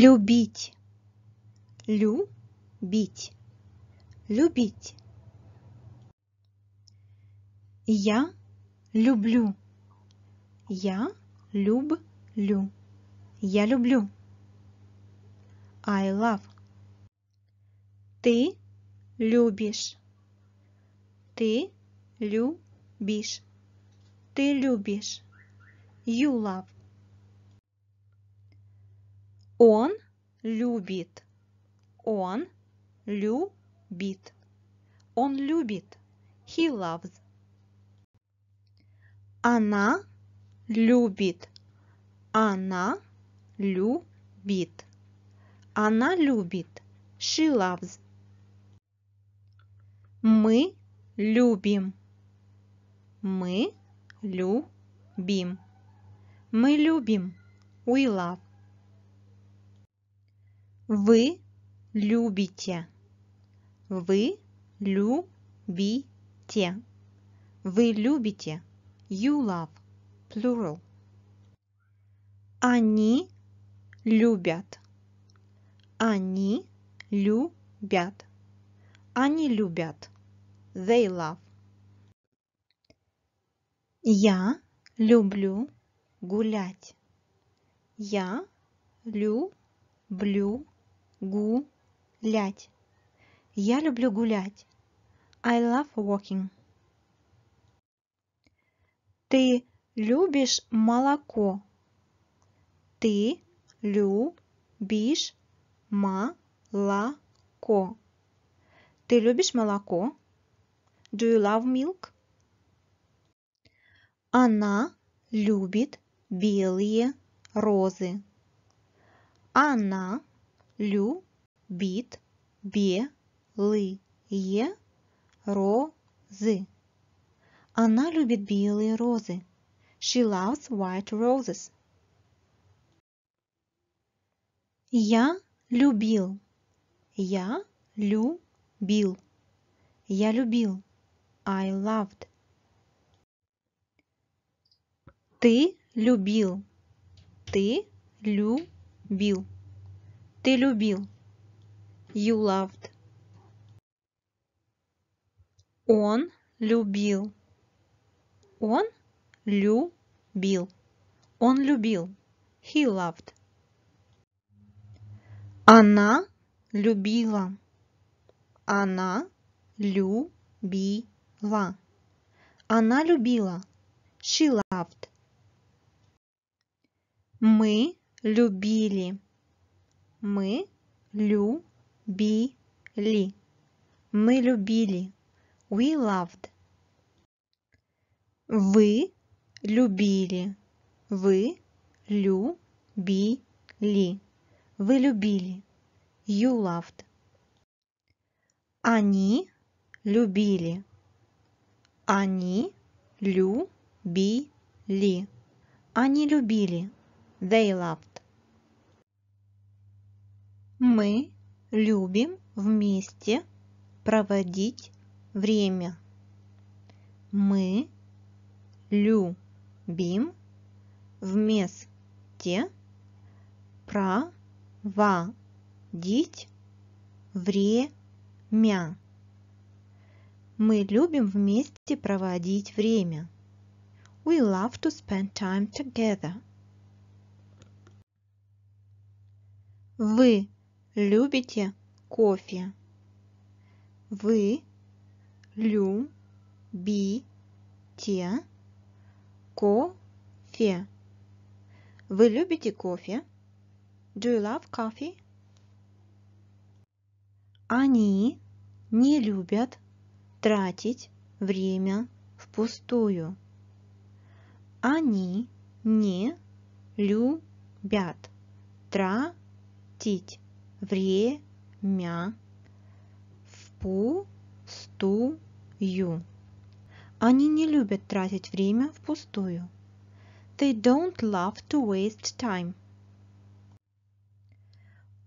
любить, лю, бить, любить. Я люблю, я люблю, я люблю. I love. Ты любишь, ты любишь, ты любишь. You love. любит. Он любит. Он любит. He loves. Она любит. Она любит. Она любит. She loves. Мы любим. Мы любим. Мы любим. We love. Вы любите. Вы любите. Вы любите. You love. Plural. Они любят. Они любят. Они любят. They love. Я люблю гулять. Я люблю гулять. Я люблю гулять. I love walking. Ты любишь молоко. Ты любишь молоко. Ты любишь молоко? Do you love milk? Она любит белые розы. Она любит белые розы. Она любит белые розы. She loves white roses. Я любил. Я любил. Я любил. I loved. Ты любил. Ты любил. Ты любил. You loved. Он любил. Он любил. Он любил. He loved. Она любила. Она любила. Она любила. She loved. Мы любили мы любили мы любили we loved вы любили вы лю вы любили you loved они любили они любили они любили they loved мы любим вместе проводить время. Мы любим вместе проводить время. Мы любим вместе проводить время. We love to spend time together. Вы любите кофе? Вы любите кофе? Вы любите кофе? Do you love coffee? Они не любят тратить время впустую. Они не любят тратить время впустую. Они не любят тратить время впустую. They don't love to waste time.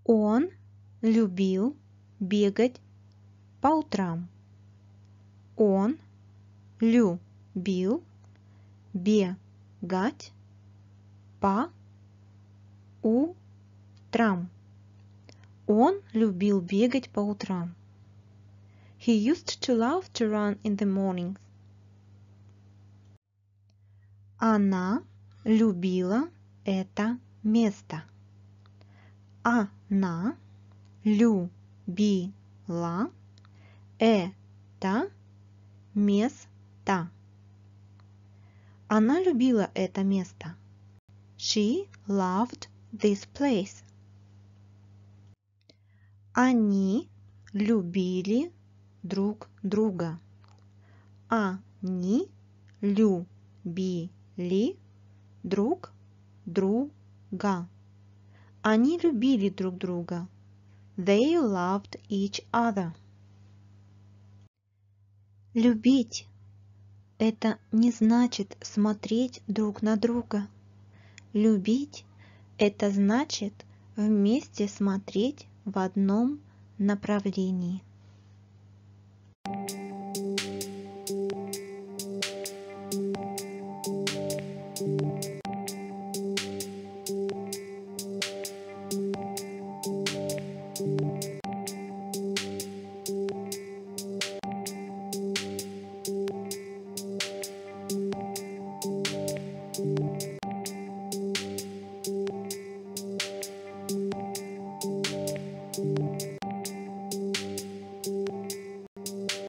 Он любил бегать по утрам. Он любил бегать по утрам. Он любил бегать по утрам. He used to love to run in the mornings. Она любила это место. Она любила это место. Она любила это место. She loved this place. Они любили друг друга. Они любили друг друга. Они любили друг друга. They loved each other. Любить – это не значит смотреть друг на друга. Любить – это значит вместе смотреть в одном направлении. thank you